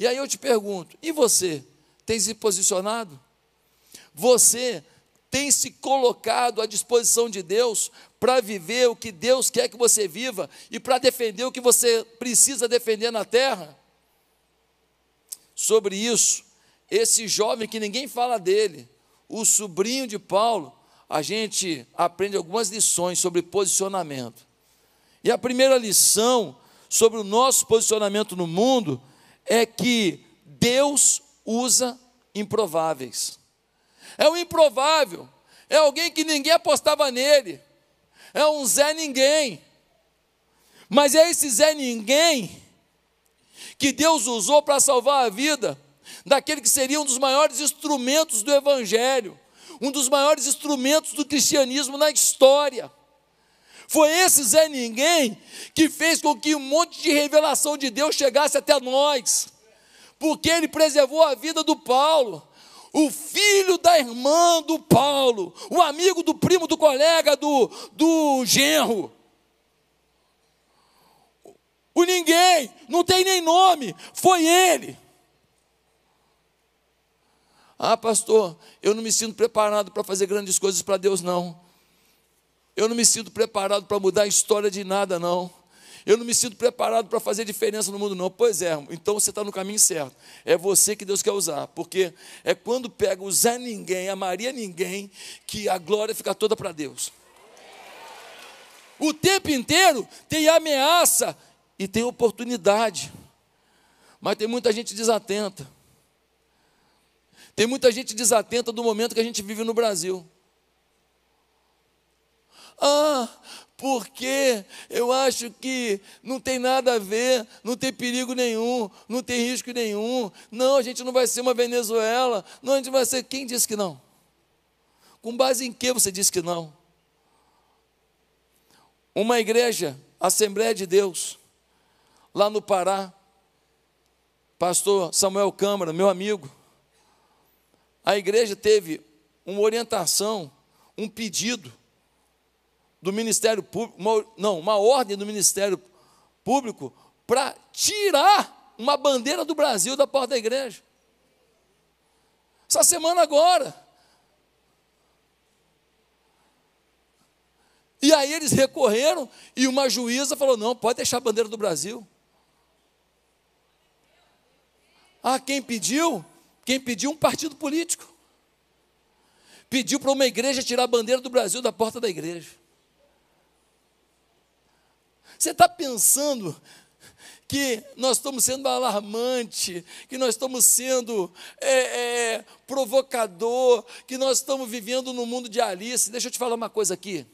E aí eu te pergunto: e você? Tem se posicionado? Você tem se colocado à disposição de Deus para viver o que Deus quer que você viva e para defender o que você precisa defender na terra? Sobre isso, esse jovem que ninguém fala dele, o sobrinho de Paulo, a gente aprende algumas lições sobre posicionamento. E a primeira lição sobre o nosso posicionamento no mundo é que Deus usa improváveis. É o improvável, é alguém que ninguém apostava nele, é um Zé Ninguém. Mas é esse Zé Ninguém que Deus usou para salvar a vida daquele que seria um dos maiores instrumentos do Evangelho, um dos maiores instrumentos do cristianismo na história. Foi esse Zé Ninguém que fez com que um monte de revelação de Deus chegasse até nós, porque ele preservou a vida do Paulo. O filho da irmã do Paulo, o amigo do primo do colega do, do genro, o ninguém, não tem nem nome, foi ele. Ah, pastor, eu não me sinto preparado para fazer grandes coisas para Deus, não. Eu não me sinto preparado para mudar a história de nada, não. Eu não me sinto preparado para fazer diferença no mundo, não. Pois é, então você está no caminho certo. É você que Deus quer usar, porque é quando pega usar ninguém, a Maria ninguém, que a glória fica toda para Deus. O tempo inteiro tem ameaça e tem oportunidade, mas tem muita gente desatenta. Tem muita gente desatenta do momento que a gente vive no Brasil. Ah, porque eu acho que não tem nada a ver, não tem perigo nenhum, não tem risco nenhum. Não, a gente não vai ser uma Venezuela. Não, a gente vai ser. Quem disse que não? Com base em que você disse que não? Uma igreja, Assembleia de Deus, lá no Pará, pastor Samuel Câmara, meu amigo, a igreja teve uma orientação, um pedido, do Ministério Público, uma, não, uma ordem do Ministério Público para tirar uma bandeira do Brasil da porta da igreja. Essa semana agora. E aí eles recorreram e uma juíza falou: não, pode deixar a bandeira do Brasil. Ah, quem pediu? Quem pediu um partido político. Pediu para uma igreja tirar a bandeira do Brasil da porta da igreja. Você está pensando que nós estamos sendo alarmante, que nós estamos sendo é, é, provocador, que nós estamos vivendo no mundo de Alice. Deixa eu te falar uma coisa aqui.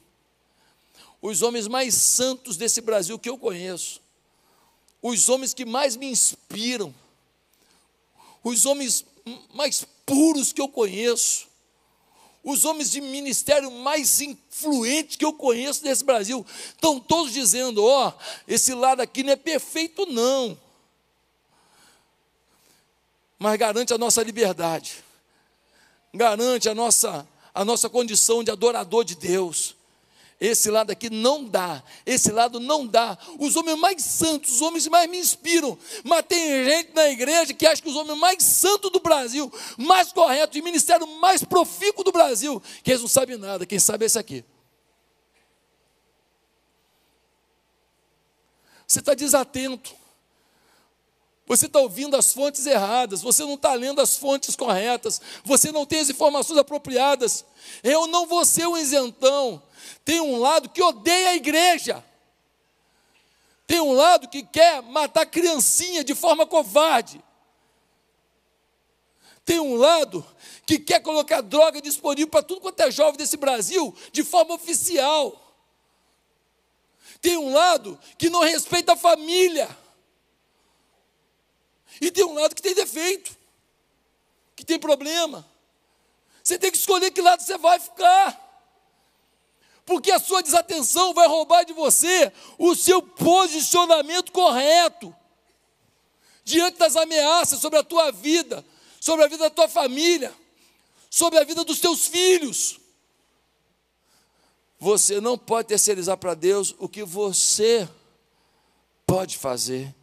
Os homens mais santos desse Brasil que eu conheço, os homens que mais me inspiram, os homens mais puros que eu conheço, os homens de ministério mais influentes que eu conheço desse Brasil, estão todos dizendo: ó, oh, esse lado aqui não é perfeito, não. Mas garante a nossa liberdade, garante a nossa, a nossa condição de adorador de Deus, esse lado aqui não dá, esse lado não dá. Os homens mais santos, os homens mais me inspiram. Mas tem gente na igreja que acha que os homens mais santos do Brasil, mais corretos, e ministério mais profícuo do Brasil, que eles não sabem nada. Quem sabe é esse aqui. Você está desatento. Você está ouvindo as fontes erradas, você não está lendo as fontes corretas, você não tem as informações apropriadas. Eu não vou ser um isentão. Tem um lado que odeia a igreja, tem um lado que quer matar a criancinha de forma covarde, tem um lado que quer colocar droga disponível para tudo quanto é jovem desse Brasil de forma oficial. Tem um lado que não respeita a família e tem um lado que tem defeito, que tem problema. Você tem que escolher que lado você vai ficar. Porque a sua desatenção vai roubar de você o seu posicionamento correto diante das ameaças sobre a tua vida, sobre a vida da tua família, sobre a vida dos teus filhos. Você não pode terceirizar para Deus o que você pode fazer